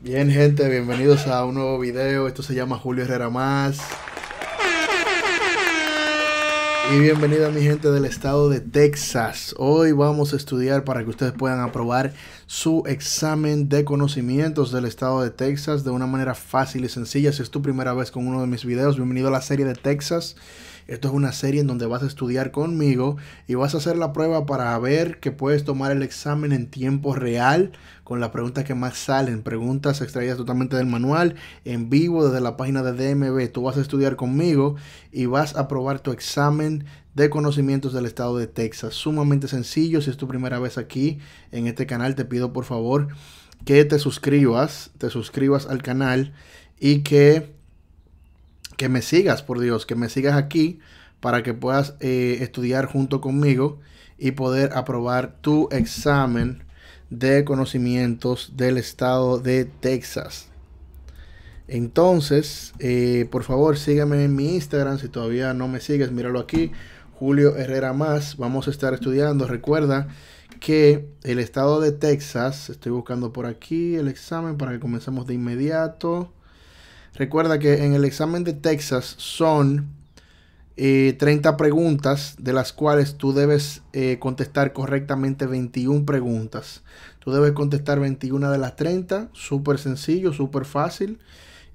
Bien, gente, bienvenidos a un nuevo video. Esto se llama Julio Herrera Más. Y a mi gente del estado de Texas. Hoy vamos a estudiar para que ustedes puedan aprobar su examen de conocimientos del estado de Texas de una manera fácil y sencilla. Si es tu primera vez con uno de mis videos, bienvenido a la serie de Texas. Esto es una serie en donde vas a estudiar conmigo y vas a hacer la prueba para ver que puedes tomar el examen en tiempo real con las preguntas que más salen, preguntas extraídas totalmente del manual, en vivo desde la página de DMV. Tú vas a estudiar conmigo y vas a probar tu examen de conocimientos del estado de Texas. Sumamente sencillo, si es tu primera vez aquí en este canal, te pido por favor que te suscribas, te suscribas al canal y que que me sigas, por Dios, que me sigas aquí para que puedas eh, estudiar junto conmigo y poder aprobar tu examen de conocimientos del estado de Texas. Entonces, eh, por favor, sígueme en mi Instagram. Si todavía no me sigues, míralo aquí. Julio Herrera más. Vamos a estar estudiando. Recuerda que el estado de Texas, estoy buscando por aquí el examen para que comencemos de inmediato. Recuerda que en el examen de Texas son 30 eh, preguntas, de las cuales tú debes eh, contestar correctamente 21 preguntas. Tú debes contestar 21 de las 30, súper sencillo, súper fácil.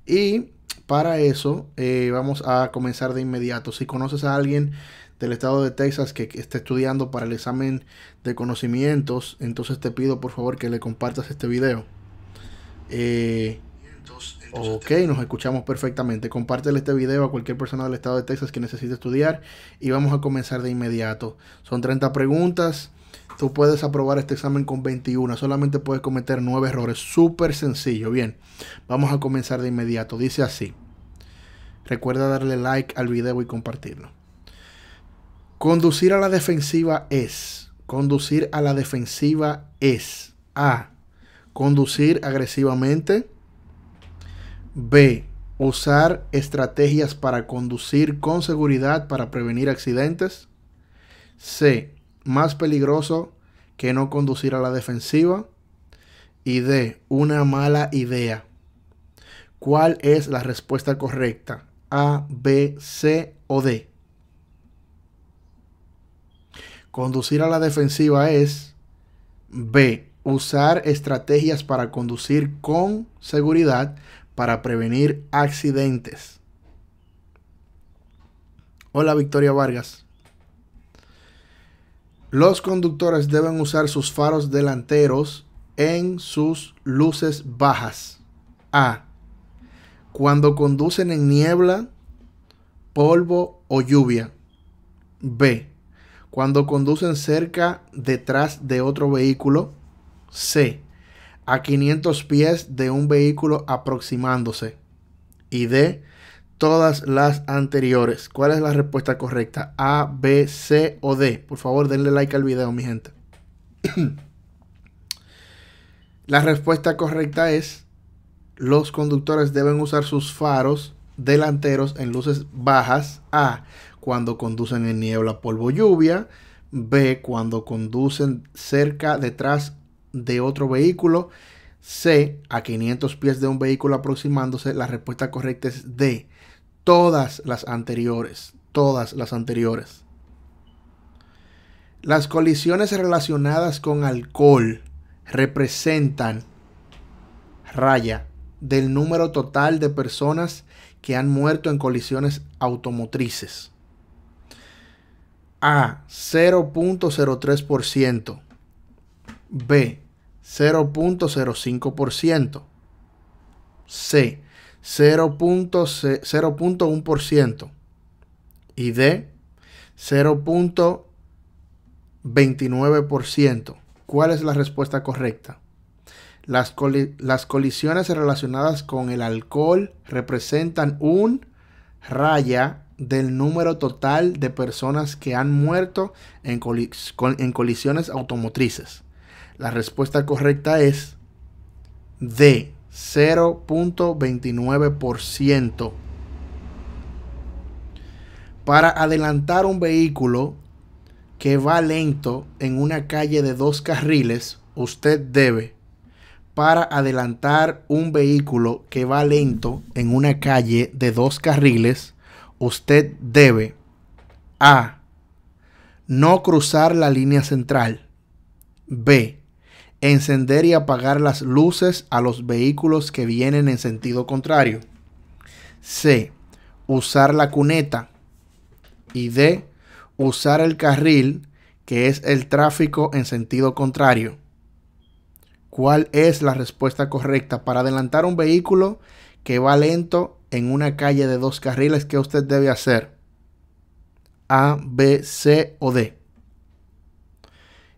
Y para eso eh, vamos a comenzar de inmediato. Si conoces a alguien del estado de Texas que, está estudiando para el examen de conocimientos, entonces te pido por favor que le compartas este video. Ok, nos escuchamos perfectamente. Compártele este video a cualquier persona del estado de Texas que necesite estudiar y vamos a comenzar de inmediato. Son 30 preguntas. Tú puedes aprobar este examen con 21, solamente puedes cometer 9 errores. Súper sencillo. Bien, vamos a comenzar de inmediato. Dice así. Recuerda darle like al video y compartirlo. Conducir a la defensiva es. Conducir a la defensiva es. A. Conducir agresivamente. B. Usar estrategias para conducir con seguridad para prevenir accidentes. C. Más peligroso que no conducir a la defensiva. Y D. Una mala idea. ¿Cuál es la respuesta correcta? A, B, C o D. Conducir a la defensiva es B. Usar estrategias para conducir con seguridad para prevenir accidentes. Hola Victoria Vargas. Los conductores deben usar sus faros delanteros en sus luces bajas. A. Cuando conducen en niebla, polvo o lluvia. B. Cuando conducen cerca, detrás de otro vehículo. C a 500 pies de un vehículo aproximándose y de todas las anteriores. ¿Cuál es la respuesta correcta? A, B, C o D. Por favor, denle like al video, mi gente. la respuesta correcta es los conductores deben usar sus faros delanteros en luces bajas. A, cuando conducen en niebla, polvo, lluvia. B, cuando conducen cerca, detrás de otro vehículo. C, a 500 pies de un vehículo aproximándose, la respuesta correcta es D, todas las anteriores, todas las anteriores. Las colisiones relacionadas con alcohol representan raya del número total de personas que han muerto en colisiones automotrices. A, 0.03%. B, 0.05%. C, 0.1%. Y D, 0.29%. ¿Cuál es la respuesta correcta? Las, colisiones relacionadas con el alcohol representan un raya del número total de personas que han muerto en colisiones automotrices. La respuesta correcta es D, 0.29%. Para adelantar un vehículo que va lento en una calle de dos carriles, usted debe. Para adelantar un vehículo que va lento en una calle de dos carriles, usted debe A. No cruzar la línea central. B encender y apagar las luces a los vehículos que vienen en sentido contrario. C. Usar la cuneta. Y D. Usar el carril, que es el tráfico en sentido contrario. ¿Cuál es la respuesta correcta para adelantar un vehículo que va lento en una calle de dos carriles? ¿Qué usted debe hacer? A, B, C o D.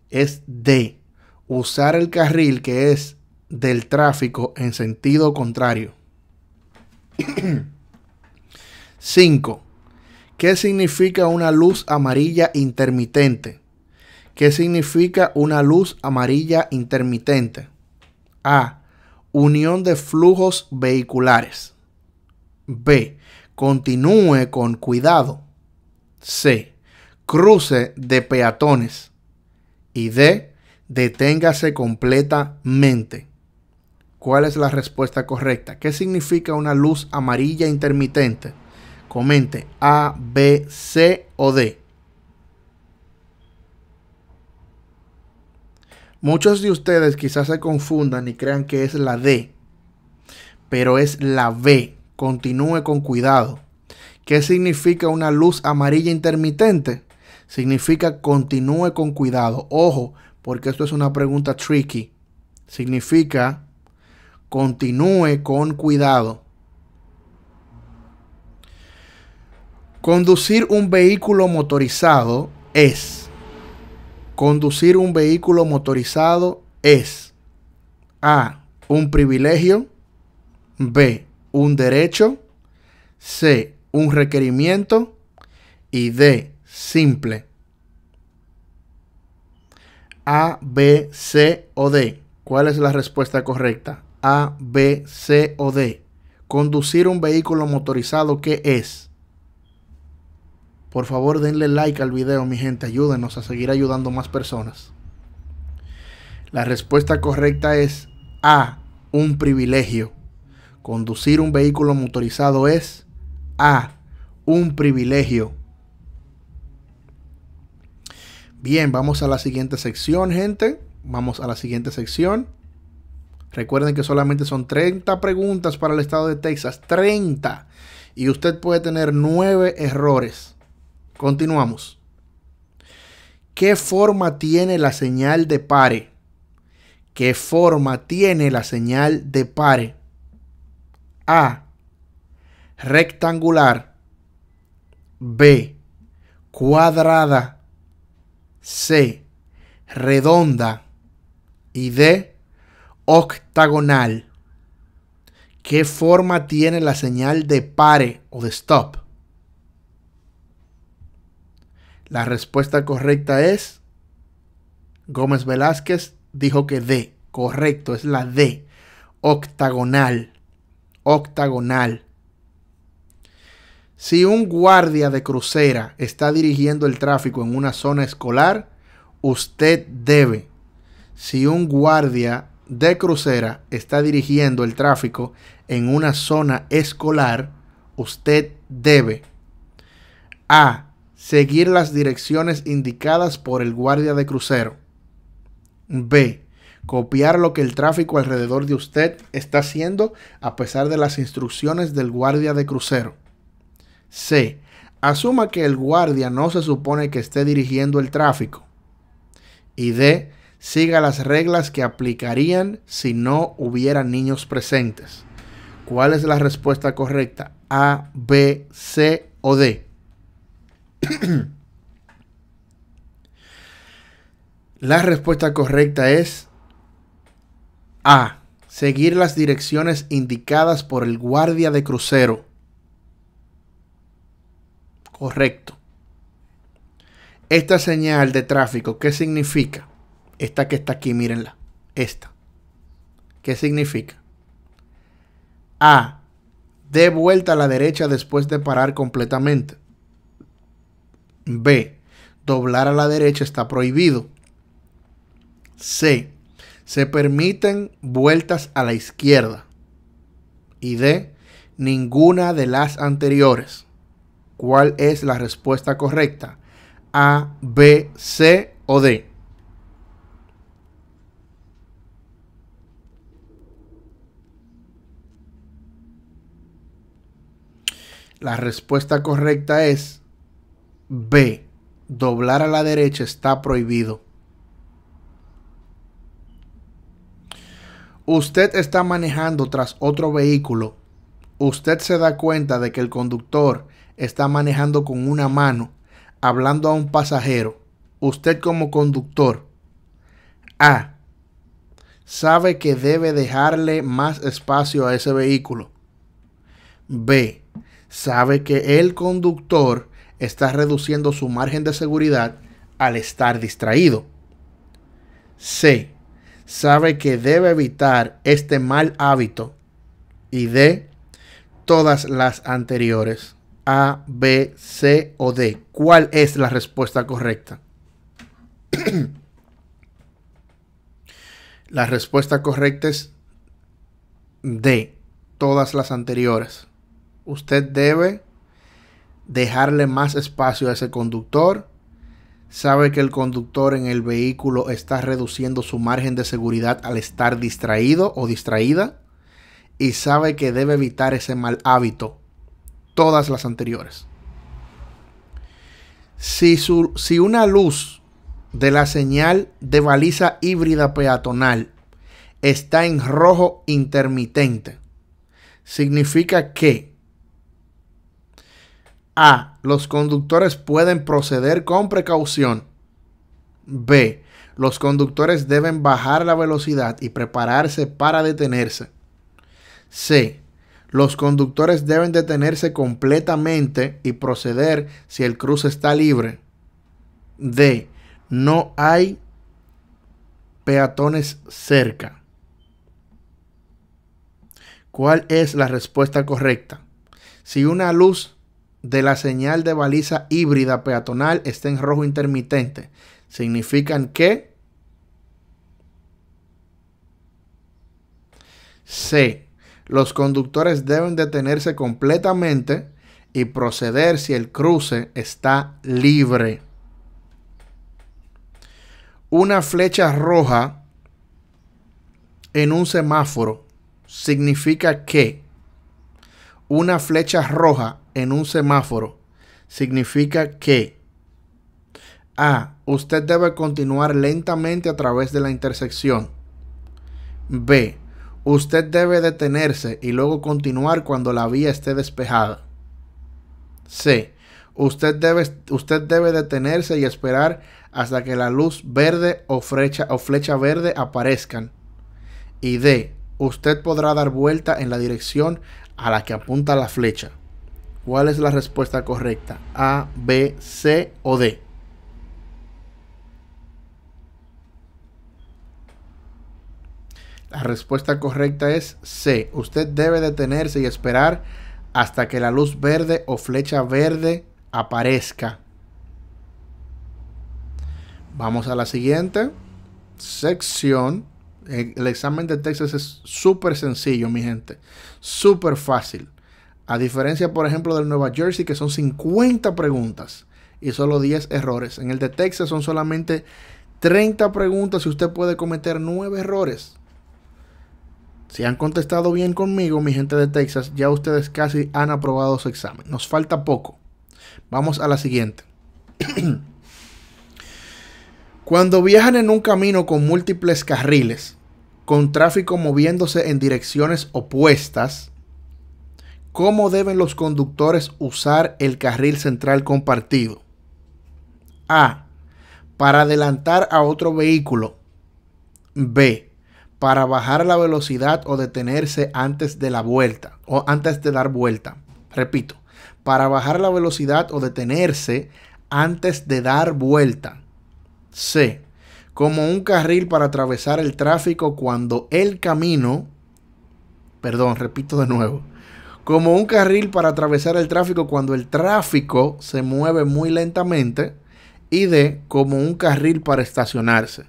Es D usar el carril que es del tráfico en sentido contrario. 5. ¿Qué significa una luz amarilla intermitente? ¿Qué significa una luz amarilla intermitente? A. Unión de flujos vehiculares. B. Continúe con cuidado. C. Cruce de peatones. Y D deténgase completamente. ¿Cuál es la respuesta correcta? ¿Qué significa una luz amarilla intermitente? Comente A, B, C o D. Muchos de ustedes quizás se confundan y crean que es la D, pero es la B. Continúe con cuidado. ¿Qué significa una luz amarilla intermitente? Significa continúe con cuidado. Ojo, porque esto es una pregunta tricky. Significa, continúe con cuidado. Conducir un vehículo motorizado es. Conducir un vehículo motorizado es. A. Un privilegio. B. Un derecho. C. Un requerimiento. Y D. Simple. A, B, C o D. ¿Cuál es la respuesta correcta? A, B, C o D. Conducir un vehículo motorizado, ¿qué es? Por favor, denle like al video, mi gente. Ayúdenos a seguir ayudando más personas. La respuesta correcta es A, un privilegio. Conducir un vehículo motorizado es A, un privilegio. Bien, vamos a la siguiente sección, gente. Vamos a la siguiente sección. Recuerden que solamente son 30 preguntas para el estado de Texas. 30. Y usted puede tener 9 errores. Continuamos. ¿Qué forma tiene la señal de pare? ¿Qué forma tiene la señal de pare? A. Rectangular. B. Cuadrada. C, redonda y D, octagonal. ¿Qué forma tiene la señal de pare o de stop? La respuesta correcta es, Gómez Velázquez dijo que D, correcto, es la D, octagonal, octagonal. Si un guardia de crucera está dirigiendo el tráfico en una zona escolar, usted debe. Si un guardia de crucera está dirigiendo el tráfico en una zona escolar, usted debe A. Seguir las direcciones indicadas por el guardia de crucero. B. Copiar lo que el tráfico alrededor de usted está haciendo a pesar de las instrucciones del guardia de crucero. C. Asuma que el guardia no se supone que esté dirigiendo el tráfico. Y D. Siga las reglas que aplicarían si no hubiera niños presentes. ¿Cuál es la respuesta correcta? A, B, C o D. la respuesta correcta es A. Seguir las direcciones indicadas por el guardia de crucero correcto. Esta señal de tráfico, ¿qué significa? Esta que está aquí, mírenla. Esta. ¿Qué significa? A. De vuelta a la derecha después de parar completamente. B. Doblar a la derecha está prohibido. C. Se permiten vueltas a la izquierda. Y D. Ninguna de las anteriores cuál es la respuesta correcta. A, B, C o D. La respuesta correcta es B. Doblar a la derecha está prohibido. Usted está manejando tras otro vehículo usted se da cuenta de que el conductor está manejando con una mano, hablando a un pasajero, usted como conductor, A. Sabe que debe dejarle más espacio a ese vehículo. B. Sabe que el conductor está reduciendo su margen de seguridad al estar distraído. C. Sabe que debe evitar este mal hábito. Y D todas las anteriores? A, B, C o D. ¿Cuál es la respuesta correcta? la respuesta correcta es D, todas las anteriores. Usted debe dejarle más espacio a ese conductor. Sabe que el conductor en el vehículo está reduciendo su margen de seguridad al estar distraído o distraída y sabe que debe evitar ese mal hábito, todas las anteriores. Si, si una luz de la señal de baliza híbrida peatonal está en rojo intermitente, significa que A. Los conductores pueden proceder con precaución. B. Los conductores deben bajar la velocidad y prepararse para detenerse. C. Los conductores deben detenerse completamente y proceder si el cruce está libre. D. No hay peatones cerca. ¿Cuál es la respuesta correcta? Si una luz de la señal de baliza híbrida peatonal está en rojo intermitente, significan que C los conductores deben detenerse completamente y proceder si el cruce está libre. Una flecha roja en un semáforo significa que una flecha roja en un semáforo significa que A. Usted debe continuar lentamente a través de la intersección. B Usted debe detenerse y luego continuar cuando la vía esté despejada. C. Usted debe, usted debe detenerse y esperar hasta que la luz verde o flecha, o flecha verde aparezcan. Y D. Usted podrá dar vuelta en la dirección a la que apunta la flecha. ¿Cuál es la respuesta correcta? A, B, C o D. La respuesta correcta es C. Usted debe detenerse y esperar hasta que la luz verde o flecha verde aparezca. Vamos a la siguiente sección. El, examen de Texas es súper sencillo, mi gente. Súper fácil. A diferencia, por ejemplo, del Nueva Jersey, que son 50 preguntas y solo 10 errores. En el de Texas son solamente 30 preguntas y usted puede cometer 9 errores. Si han contestado bien conmigo, mi gente de Texas, ya ustedes casi han aprobado su examen. Nos falta poco. Vamos a la siguiente. Cuando viajan en un camino con múltiples carriles, con tráfico moviéndose en direcciones opuestas, ¿cómo deben los conductores usar el carril central compartido? A. Para adelantar a otro vehículo. B para bajar la velocidad o detenerse antes de la vuelta o antes de dar vuelta. Repito, para bajar la velocidad o detenerse antes de dar vuelta. C. Como un carril para atravesar el tráfico cuando el camino, perdón, repito de nuevo, como un carril para atravesar el tráfico cuando el tráfico se mueve muy lentamente y D. Como un carril para estacionarse.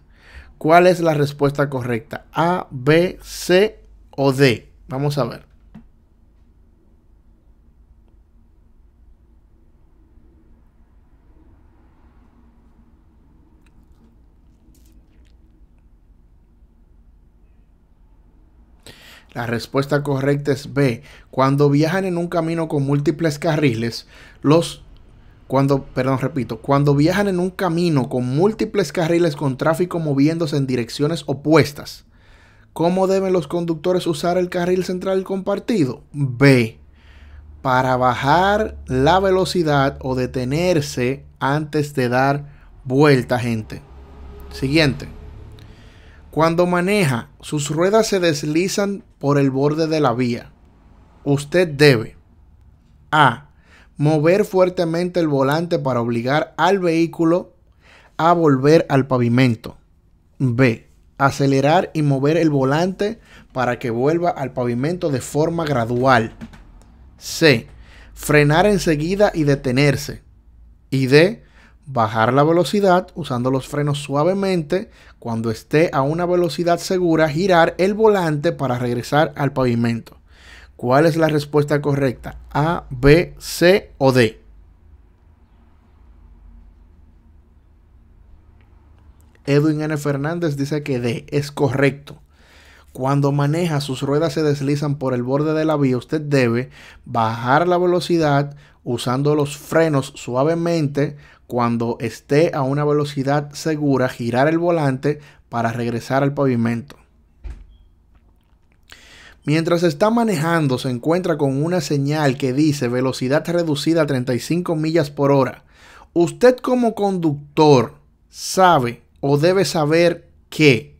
¿Cuál es la respuesta correcta? A, B, C o D. Vamos a ver. La respuesta correcta es B. Cuando viajan en un camino con múltiples carriles, los cuando, perdón, repito, cuando viajan en un camino con múltiples carriles con tráfico moviéndose en direcciones opuestas, ¿cómo deben los conductores usar el carril central compartido? B. Para bajar la velocidad o detenerse antes de dar vuelta, gente. Siguiente. Cuando maneja, sus ruedas se deslizan por el borde de la vía. Usted debe A mover fuertemente el volante para obligar al vehículo a volver al pavimento. B. Acelerar y mover el volante para que vuelva al pavimento de forma gradual. C. Frenar enseguida y detenerse. Y D. Bajar la velocidad usando los frenos suavemente. Cuando esté a una velocidad segura, girar el volante para regresar al pavimento. ¿Cuál es la respuesta correcta? A, B, C o D. Edwin N. Fernández dice que D es correcto. Cuando maneja, sus ruedas se deslizan por el borde de la vía. Usted debe bajar la velocidad usando los frenos suavemente. Cuando esté a una velocidad segura, girar el volante para regresar al pavimento. Mientras está manejando se encuentra con una señal que dice velocidad reducida a 35 millas por hora. Usted como conductor sabe o debe saber que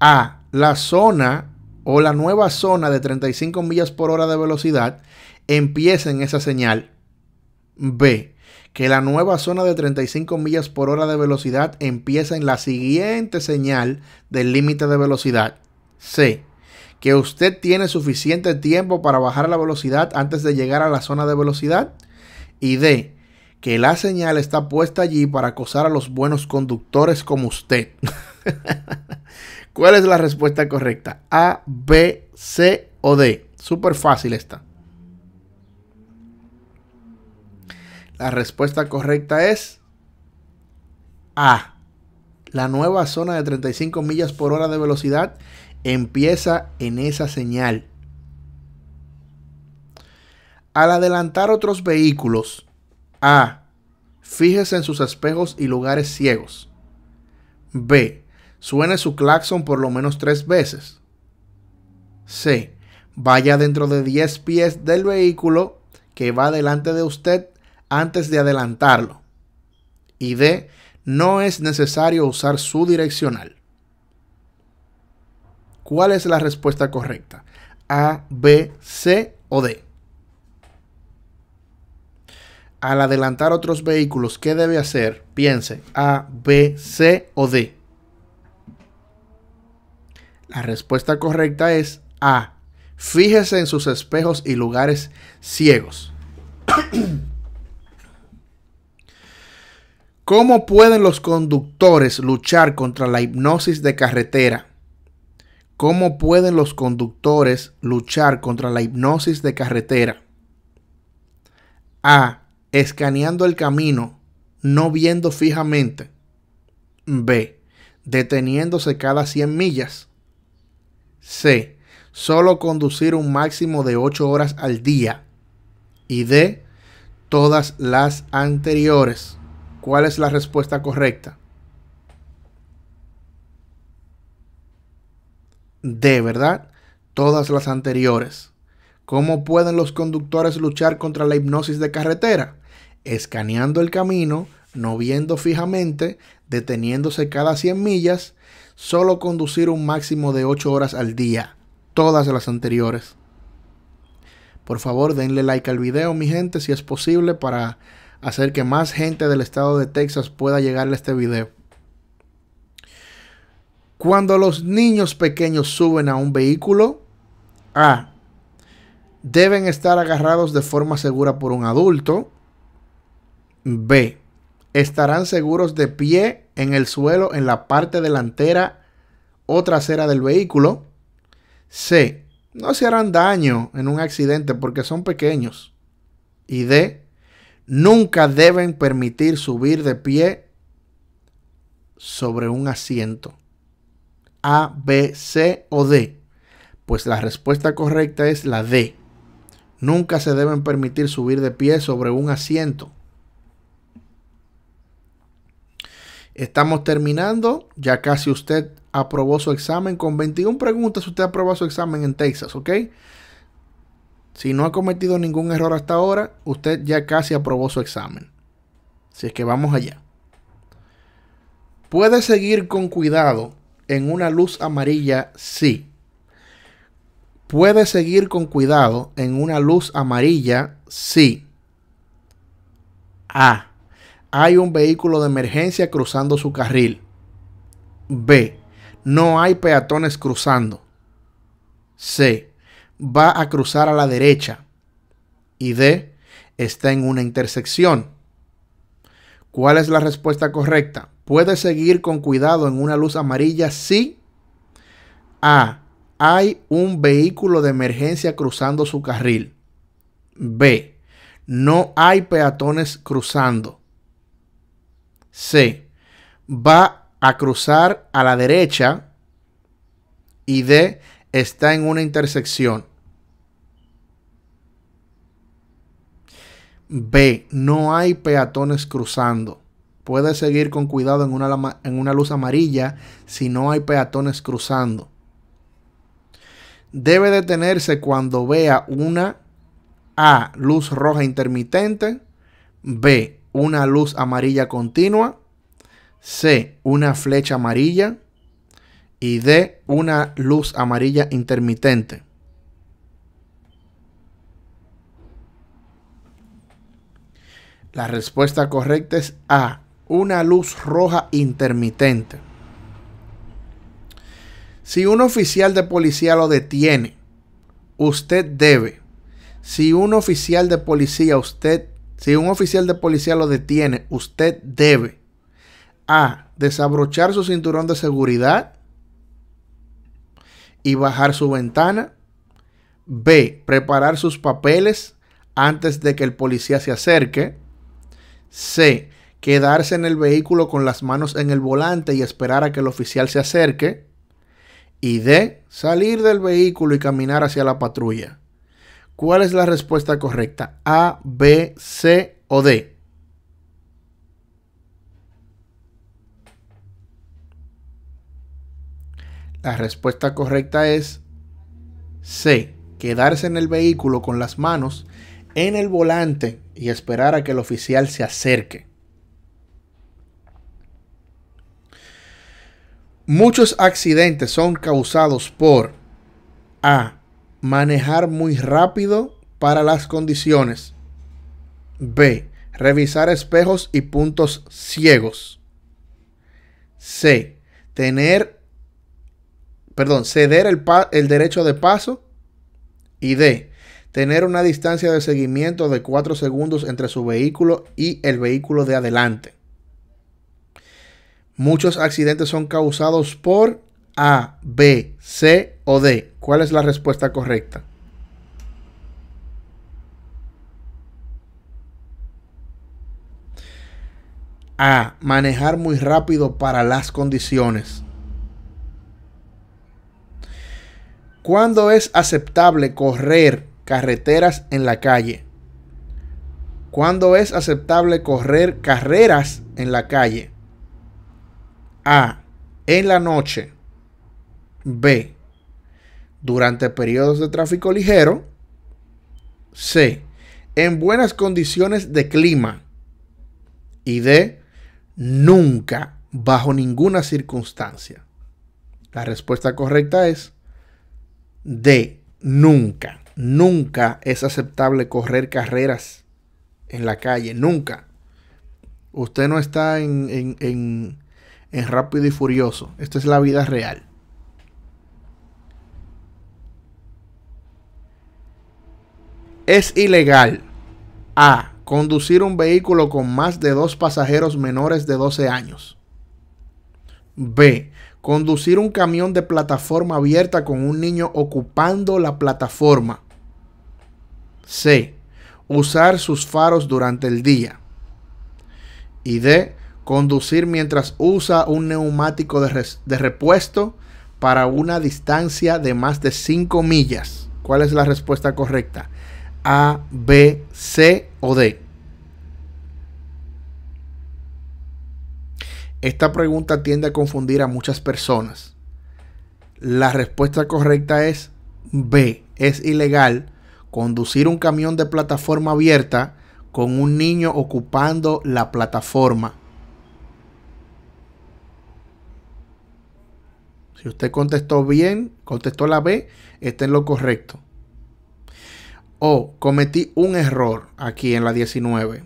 A. La zona o la nueva zona de 35 millas por hora de velocidad empieza en esa señal. B. Que la nueva zona de 35 millas por hora de velocidad empieza en la siguiente señal del límite de velocidad. C que usted tiene suficiente tiempo para bajar la velocidad antes de llegar a la zona de velocidad. Y D, que la señal está puesta allí para acosar a los buenos conductores como usted. ¿Cuál es la respuesta correcta? A, B, C o D. Súper fácil esta. La respuesta correcta es A. La nueva zona de 35 millas por hora de velocidad empieza en esa señal. Al adelantar otros vehículos, A. Fíjese en sus espejos y lugares ciegos. B. Suene su claxon por lo menos tres veces. C. Vaya dentro de 10 pies del vehículo que va delante de usted antes de adelantarlo. Y D. No es necesario usar su direccional. ¿Cuál es la respuesta correcta? A, B, C o D. Al adelantar otros vehículos, ¿qué debe hacer? Piense, A, B, C o D. La respuesta correcta es A. Fíjese en sus espejos y lugares ciegos. ¿Cómo pueden los conductores luchar contra la hipnosis de carretera? ¿Cómo pueden los conductores luchar contra la hipnosis de carretera? A. Escaneando el camino, no viendo fijamente. B. Deteniéndose cada 100 millas. C. Solo conducir un máximo de 8 horas al día. Y D. Todas las anteriores. ¿Cuál es la respuesta correcta? de, ¿verdad? Todas las anteriores. ¿Cómo pueden los conductores luchar contra la hipnosis de carretera? Escaneando el camino, no viendo fijamente, deteniéndose cada 100 millas, solo conducir un máximo de 8 horas al día. Todas las anteriores. Por favor, denle like al video, mi gente, si es posible, para hacer que más gente del estado de Texas pueda llegarle a este video. Cuando los niños pequeños suben a un vehículo, A. Deben estar agarrados de forma segura por un adulto. B. Estarán seguros de pie en el suelo en la parte delantera o trasera del vehículo. C. No se harán daño en un accidente porque son pequeños. Y D. Nunca deben permitir subir de pie sobre un asiento. A, B, C o D? Pues la respuesta correcta es la D. Nunca se deben permitir subir de pie sobre un asiento. Estamos terminando. Ya casi usted aprobó su examen con 21 preguntas. Usted aprobó su examen en Texas, ¿ok? Si no ha cometido ningún error hasta ahora, usted ya casi aprobó su examen. Si es que vamos allá. Puede seguir con cuidado en una luz amarilla, sí. Puede seguir con cuidado en una luz amarilla, sí. A. Hay un vehículo de emergencia cruzando su carril. B. No hay peatones cruzando. C. Va a cruzar a la derecha. Y D. Está en una intersección. ¿Cuál es la respuesta correcta? ¿Puede seguir con cuidado en una luz amarilla si A. Hay un vehículo de emergencia cruzando su carril. B. No hay peatones cruzando. C. Va a cruzar a la derecha. Y D. Está en una intersección. B. No hay peatones cruzando. Puede seguir con cuidado en una, en una luz amarilla si no hay peatones cruzando. Debe detenerse cuando vea una A. Luz roja intermitente. B. Una luz amarilla continua. C. Una flecha amarilla. Y D. Una luz amarilla intermitente. La respuesta correcta es A una luz roja intermitente. Si un oficial de policía lo detiene, usted debe. Si un oficial de policía usted, si un oficial de policía lo detiene, usted debe a desabrochar su cinturón de seguridad y bajar su ventana. B. Preparar sus papeles antes de que el policía se acerque. C quedarse en el vehículo con las manos en el volante y esperar a que el oficial se acerque, y D, salir del vehículo y caminar hacia la patrulla. ¿Cuál es la respuesta correcta? A, B, C o D. La respuesta correcta es C. Quedarse en el vehículo con las manos en el volante y esperar a que el oficial se acerque. Muchos accidentes son causados por A. Manejar muy rápido para las condiciones. B. Revisar espejos y puntos ciegos. C. Tener, perdón, ceder el, el derecho de paso. Y D. Tener una distancia de seguimiento de 4 segundos entre su vehículo y el vehículo de adelante. Muchos accidentes son causados por A, B, C o D. ¿Cuál es la respuesta correcta? A. Manejar muy rápido para las condiciones. ¿Cuándo es aceptable correr carreteras en la calle? ¿Cuándo es aceptable correr carreras en la calle? A. En la noche. B. Durante periodos de tráfico ligero. C. En buenas condiciones de clima. Y D. Nunca, bajo ninguna circunstancia. La respuesta correcta es D. Nunca. Nunca es aceptable correr carreras en la calle. Nunca. Usted no está en, en en Rápido y Furioso. Esta es la vida real. Es ilegal a conducir un vehículo con más de dos pasajeros menores de 12 años. B. Conducir un camión de plataforma abierta con un niño ocupando la plataforma. C. Usar sus faros durante el día. Y D conducir mientras usa un neumático de, repuesto para una distancia de más de 5 millas. ¿Cuál es la respuesta correcta? A, B, C o D. Esta pregunta tiende a confundir a muchas personas. La respuesta correcta es B. Es ilegal conducir un camión de plataforma abierta con un niño ocupando la plataforma. Si usted contestó bien, contestó la B, está en lo correcto. O cometí un error aquí en la 19.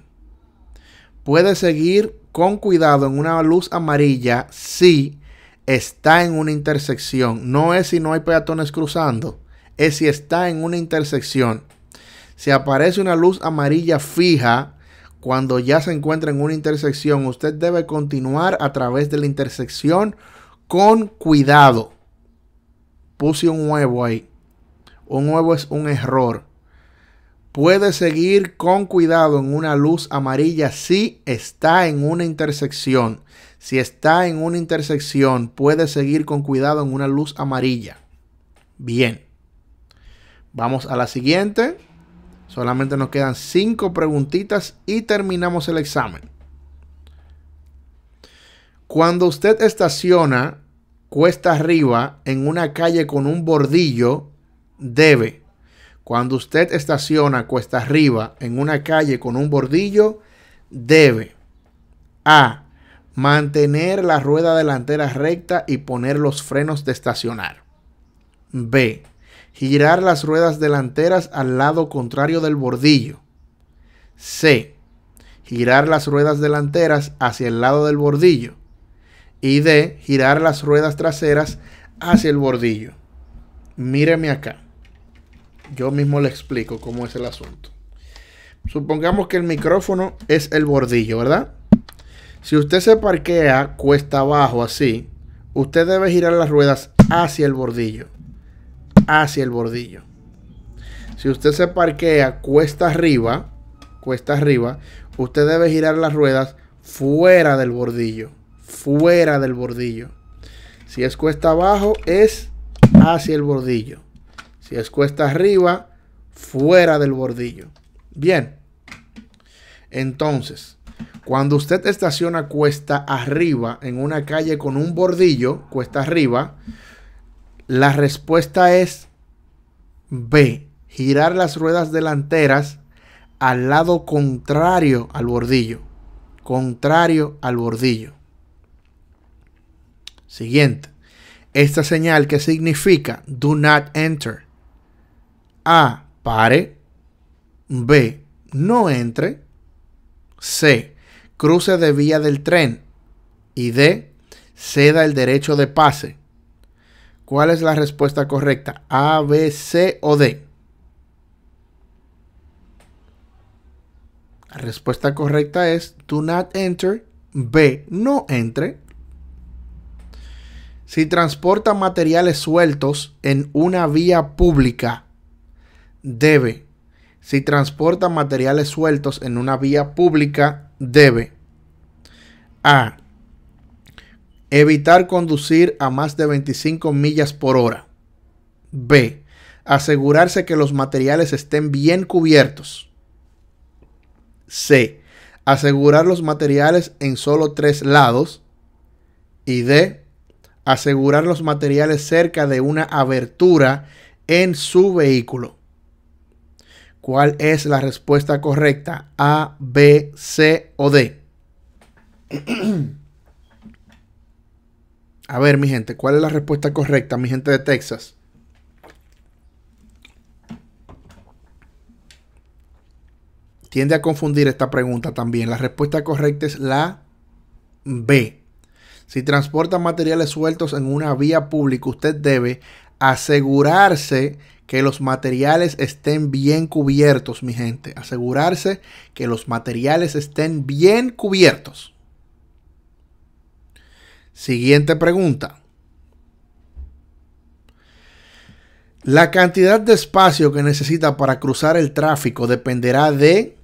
Puede seguir con cuidado en una luz amarilla si está en una intersección. No es si no hay peatones cruzando, es si está en una intersección. Si aparece una luz amarilla fija cuando ya se encuentra en una intersección, usted debe continuar a través de la intersección con cuidado. Puse un huevo ahí. Un huevo es un error. Puede seguir con cuidado en una luz amarilla si está en una intersección. Si está en una intersección, puede seguir con cuidado en una luz amarilla. Bien. Vamos a la siguiente. Solamente nos quedan cinco preguntitas y terminamos el examen. Cuando usted estaciona cuesta arriba en una calle con un bordillo, debe. Cuando usted estaciona cuesta arriba en una calle con un bordillo, debe. A. Mantener la rueda delantera recta y poner los frenos de estacionar. B. Girar las ruedas delanteras al lado contrario del bordillo. C. Girar las ruedas delanteras hacia el lado del bordillo y de girar las ruedas traseras hacia el bordillo. Míreme acá. Yo mismo le explico cómo es el asunto. Supongamos que el micrófono es el bordillo, ¿verdad? Si usted se parquea cuesta abajo así, usted debe girar las ruedas hacia el bordillo. Hacia el bordillo. Si usted se parquea cuesta arriba, cuesta arriba, usted debe girar las ruedas fuera del bordillo fuera del bordillo. Si es cuesta abajo, es hacia el bordillo. Si es cuesta arriba, fuera del bordillo. Bien. Entonces, cuando usted estaciona cuesta arriba en una calle con un bordillo, cuesta arriba, la respuesta es B, girar las ruedas delanteras al lado contrario al bordillo. Contrario al bordillo. Siguiente. Esta señal que significa do not enter. A. Pare. B. No entre. C. Cruce de vía del tren. Y D. Ceda el derecho de pase. ¿Cuál es la respuesta correcta? A, B, C o D. La respuesta correcta es do not enter. B, no entre. Si transporta materiales sueltos en una vía pública, debe. Si transporta materiales sueltos en una vía pública, debe. A. Evitar conducir a más de 25 millas por hora. B. Asegurarse que los materiales estén bien cubiertos. C. Asegurar los materiales en solo tres lados. Y D asegurar los materiales cerca de una abertura en su vehículo. ¿Cuál es la respuesta correcta? A, B, C o D. A ver, mi gente, ¿cuál es la respuesta correcta, mi gente de Texas? Tiende a confundir esta pregunta también. La respuesta correcta es la B. Si transporta materiales sueltos en una vía pública, usted debe asegurarse que los materiales estén bien cubiertos, mi gente. Asegurarse que los materiales estén bien cubiertos. Siguiente pregunta. La cantidad de espacio que necesita para cruzar el tráfico dependerá de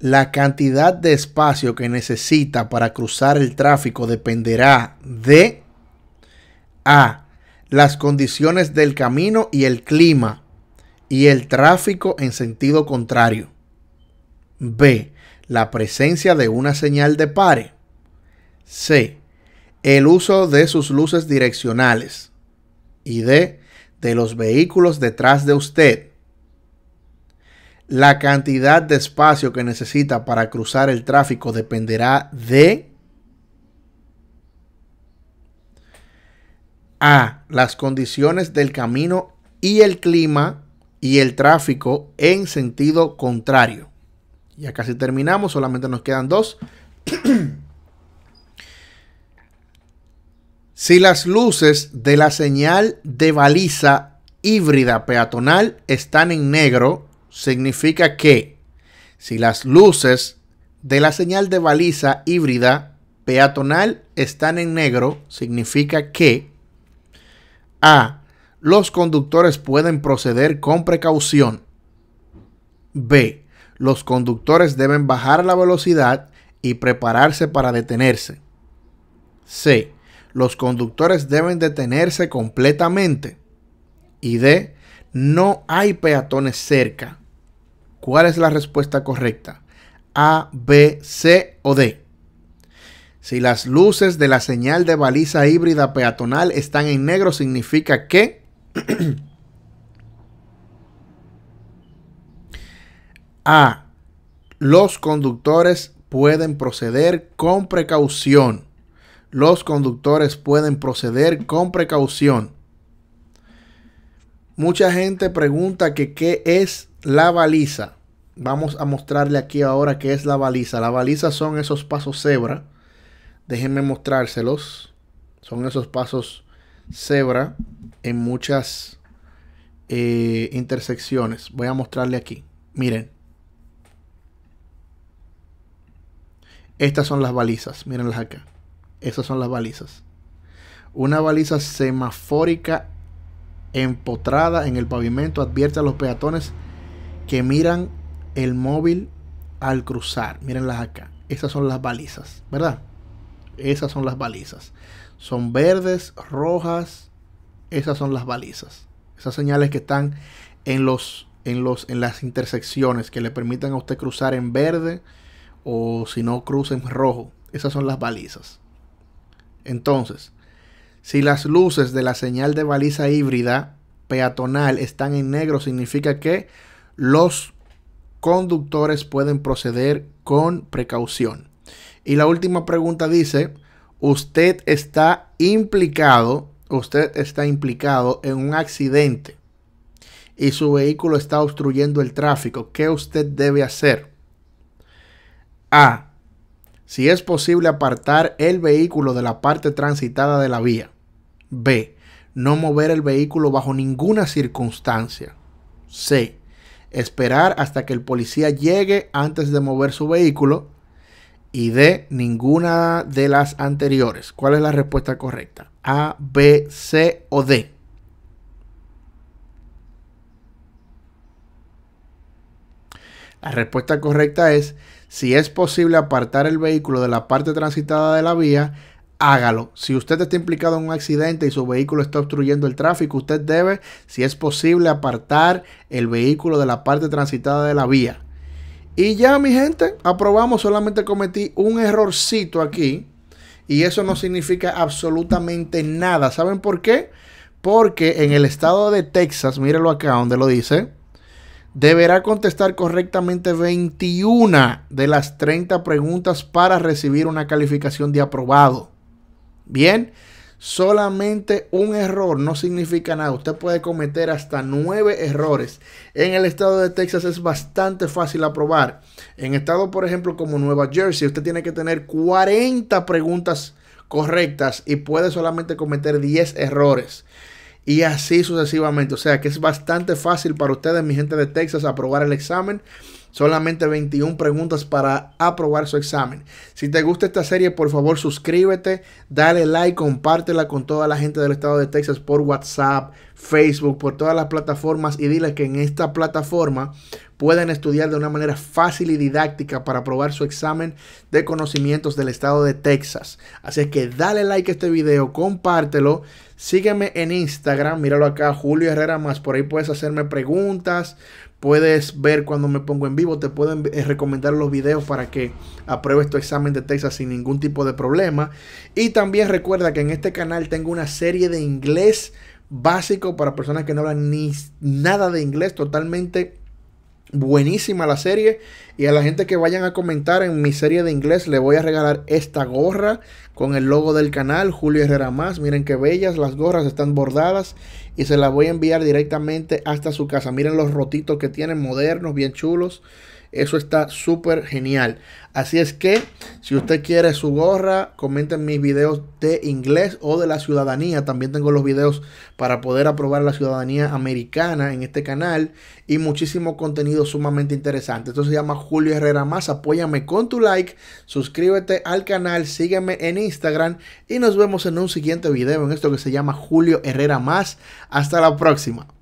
la cantidad de espacio que necesita para cruzar el tráfico dependerá de A. Las condiciones del camino y el clima y el tráfico en sentido contrario. B. La presencia de una señal de pare. C. El uso de sus luces direccionales. Y D. De los vehículos detrás de usted. La cantidad de espacio que necesita para cruzar el tráfico dependerá de A. Las condiciones del camino y el clima y el tráfico en sentido contrario. Ya casi terminamos, solamente nos quedan dos. si las luces de la señal de baliza híbrida peatonal están en negro, significa que si las luces de la señal de baliza híbrida peatonal están en negro, significa que A. Los conductores pueden proceder con precaución. B. Los conductores deben bajar la velocidad y prepararse para detenerse. C. Los conductores deben detenerse completamente. Y D. No hay peatones cerca. ¿Cuál es la respuesta correcta? A, B, C o D. Si las luces de la señal de baliza híbrida peatonal están en negro, significa que A. Los conductores pueden proceder con precaución. Los conductores pueden proceder con precaución. Mucha gente pregunta que qué es la baliza, vamos a mostrarle aquí ahora qué es la baliza. La baliza son esos pasos cebra. Déjenme mostrárselos. Son esos pasos cebra en muchas eh, intersecciones. Voy a mostrarle aquí. Miren. Estas son las balizas. Mírenlas acá. Esas son las balizas. Una baliza semafórica empotrada en el pavimento advierte a los peatones que miran el móvil al cruzar. Mírenlas acá. Esas son las balizas, ¿verdad? Esas son las balizas. Son verdes, rojas. Esas son las balizas. Esas señales que están en, los, en, los, en las intersecciones que le permitan a usted cruzar en verde o si no cruza en rojo. Esas son las balizas. Entonces, si las luces de la señal de baliza híbrida peatonal están en negro, significa que los conductores pueden proceder con precaución. Y la última pregunta dice, usted está implicado, usted está implicado en un accidente y su vehículo está obstruyendo el tráfico. ¿Qué usted debe hacer? A. Si es posible apartar el vehículo de la parte transitada de la vía. B. No mover el vehículo bajo ninguna circunstancia. C esperar hasta que el policía llegue antes de mover su vehículo y de ninguna de las anteriores. ¿Cuál es la respuesta correcta? A, B, C o D. La respuesta correcta es, si es posible apartar el vehículo de la parte transitada de la vía, hágalo. Si usted está implicado en un accidente y su vehículo está obstruyendo el tráfico, usted debe, si es posible, apartar el vehículo de la parte transitada de la vía. Y ya, mi gente, aprobamos. Solamente cometí un errorcito aquí. Y eso no significa absolutamente nada. ¿Saben por qué? Porque en el estado de Texas, mírenlo acá donde lo dice, deberá contestar correctamente 21 de las 30 preguntas para recibir una calificación de aprobado. Bien, solamente un error no significa nada. Usted puede cometer hasta nueve errores. En el estado de Texas es bastante fácil aprobar. En estados, por ejemplo, como Nueva Jersey, usted tiene que tener 40 preguntas correctas y puede solamente cometer 10 errores. Y así sucesivamente. O sea que es bastante fácil para ustedes, mi gente de Texas, aprobar el examen. Solamente 21 preguntas para aprobar su examen. Si te gusta esta serie, por favor suscríbete, dale like, compártela con toda la gente del estado de Texas por WhatsApp, Facebook, por todas las plataformas y dile que en esta plataforma pueden estudiar de una manera fácil y didáctica para aprobar su examen de conocimientos del estado de Texas. Así que dale like a este video, compártelo, sígueme en Instagram, míralo acá, Julio Herrera más, por ahí puedes hacerme preguntas, puedes ver cuando me pongo en vivo, te pueden eh, recomendar los videos para que apruebes tu examen de Texas sin ningún tipo de problema. Y también recuerda que en este canal tengo una serie de inglés básico para personas que no hablan ni nada de inglés, totalmente buenísima la serie. Y a la gente que vayan a comentar en mi serie de inglés, le voy a regalar esta gorra con el logo del canal Julio Herrera Más. Miren qué bellas, las gorras están bordadas y se las voy a enviar directamente hasta su casa. Miren los rotitos que tienen, modernos, bien chulos. Eso está súper genial. Así es que si usted quiere su gorra, comenten mis videos de inglés o de la ciudadanía. También tengo los videos para poder aprobar la ciudadanía americana en este canal y muchísimo contenido sumamente interesante. Esto se llama Julio Herrera Más. Apóyame con tu like, suscríbete al canal, sígueme en Instagram y nos vemos en un siguiente video en esto que se llama Julio Herrera Más. Hasta la próxima.